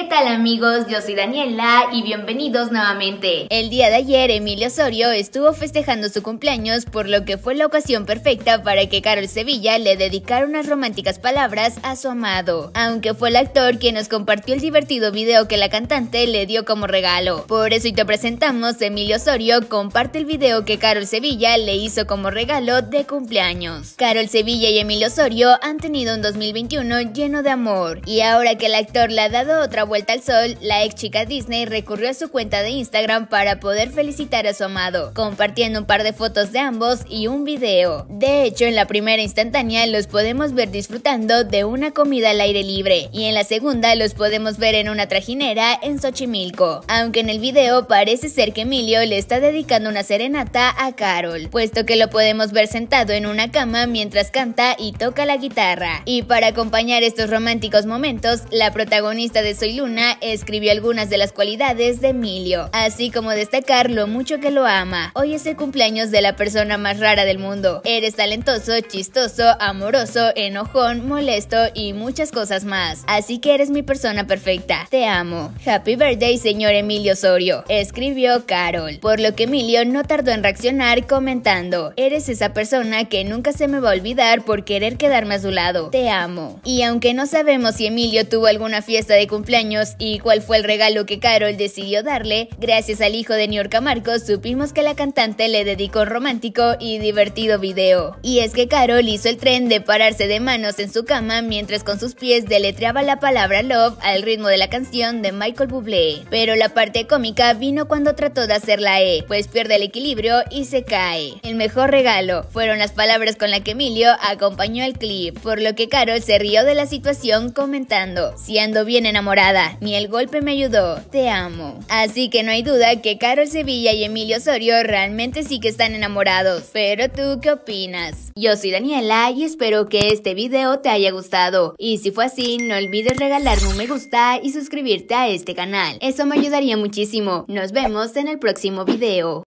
¿Qué tal amigos? Yo soy Daniela y bienvenidos nuevamente. El día de ayer Emilio Osorio estuvo festejando su cumpleaños por lo que fue la ocasión perfecta para que Carol Sevilla le dedicara unas románticas palabras a su amado, aunque fue el actor quien nos compartió el divertido video que la cantante le dio como regalo. Por eso y te presentamos Emilio Osorio comparte el video que Carol Sevilla le hizo como regalo de cumpleaños. Carol Sevilla y Emilio Osorio han tenido un 2021 lleno de amor y ahora que el actor le ha dado otra Vuelta al Sol, la ex chica Disney recurrió a su cuenta de Instagram para poder felicitar a su amado, compartiendo un par de fotos de ambos y un video. De hecho, en la primera instantánea los podemos ver disfrutando de una comida al aire libre y en la segunda los podemos ver en una trajinera en Xochimilco. Aunque en el video parece ser que Emilio le está dedicando una serenata a Carol, puesto que lo podemos ver sentado en una cama mientras canta y toca la guitarra. Y para acompañar estos románticos momentos, la protagonista de Soy escribió algunas de las cualidades de Emilio, así como destacar lo mucho que lo ama. Hoy es el cumpleaños de la persona más rara del mundo. Eres talentoso, chistoso, amoroso, enojón, molesto y muchas cosas más. Así que eres mi persona perfecta. Te amo. Happy birthday, señor Emilio Osorio, escribió Carol. Por lo que Emilio no tardó en reaccionar comentando, eres esa persona que nunca se me va a olvidar por querer quedarme a su lado. Te amo. Y aunque no sabemos si Emilio tuvo alguna fiesta de cumpleaños, y cuál fue el regalo que Carol decidió darle, gracias al hijo de New York Marcos supimos que la cantante le dedicó un romántico y divertido video. Y es que Carol hizo el tren de pararse de manos en su cama mientras con sus pies deletreaba la palabra love al ritmo de la canción de Michael Bublé. Pero la parte cómica vino cuando trató de hacer la E, pues pierde el equilibrio y se cae. El mejor regalo fueron las palabras con las que Emilio acompañó el clip, por lo que Carol se rió de la situación comentando, siendo bien enamorada ni el golpe me ayudó. Te amo. Así que no hay duda que Carol Sevilla y Emilio Osorio realmente sí que están enamorados. Pero tú, ¿qué opinas? Yo soy Daniela y espero que este video te haya gustado. Y si fue así, no olvides regalarme un me gusta y suscribirte a este canal. Eso me ayudaría muchísimo. Nos vemos en el próximo video.